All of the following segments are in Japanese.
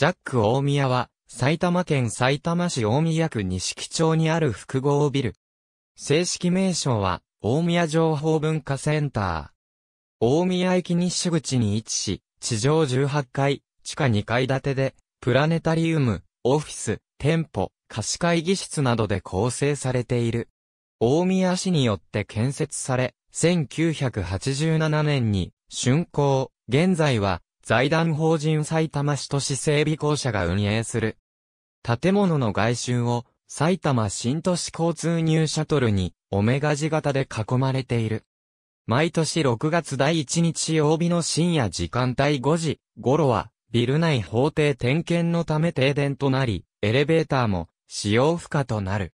ジャック大宮は、埼玉県埼玉市大宮区錦町にある複合ビル。正式名称は、大宮情報文化センター。大宮駅西口に位置し、地上18階、地下2階建てで、プラネタリウム、オフィス、店舗、貸し会議室などで構成されている。大宮市によって建設され、1987年に竣工、現在は財団法人埼玉市都市整備公社が運営する。建物の外周を埼玉新都市交通ニューシャトルにオメガ字型で囲まれている。毎年6月第1日曜日の深夜時間帯5時頃はビル内法定点検のため停電となり、エレベーターも使用不可となる。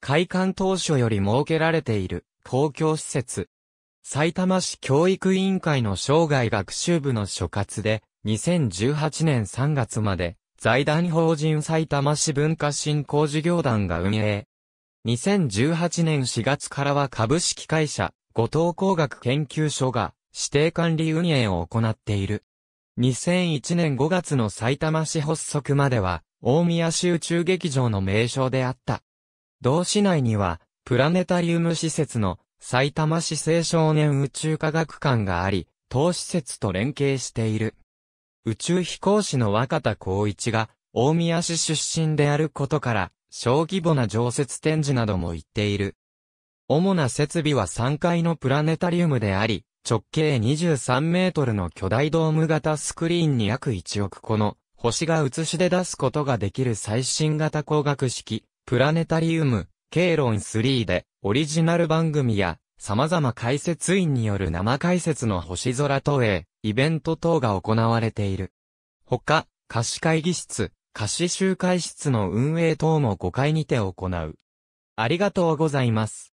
開館当初より設けられている公共施設、埼玉市教育委員会の生涯学習部の所轄で、2018年3月まで、財団法人埼玉市文化振興事業団が運営。2018年4月からは株式会社、後藤工学研究所が、指定管理運営を行っている。2001年5月の埼玉市発足までは、大宮集中劇場の名称であった。同市内には、プラネタリウム施設の埼玉市青少年宇宙科学館があり、当施設と連携している。宇宙飛行士の若田光一が、大宮市出身であることから、小規模な常設展示なども行っている。主な設備は3階のプラネタリウムであり、直径23メートルの巨大ドーム型スクリーンに約1億個の星が映しで出すことができる最新型光学式、プラネタリウム、ケ論3で、オリジナル番組や、様々解説員による生解説の星空投影、イベント等が行われている。他、貸し会議室、貸し集会室の運営等も5階にて行う。ありがとうございます。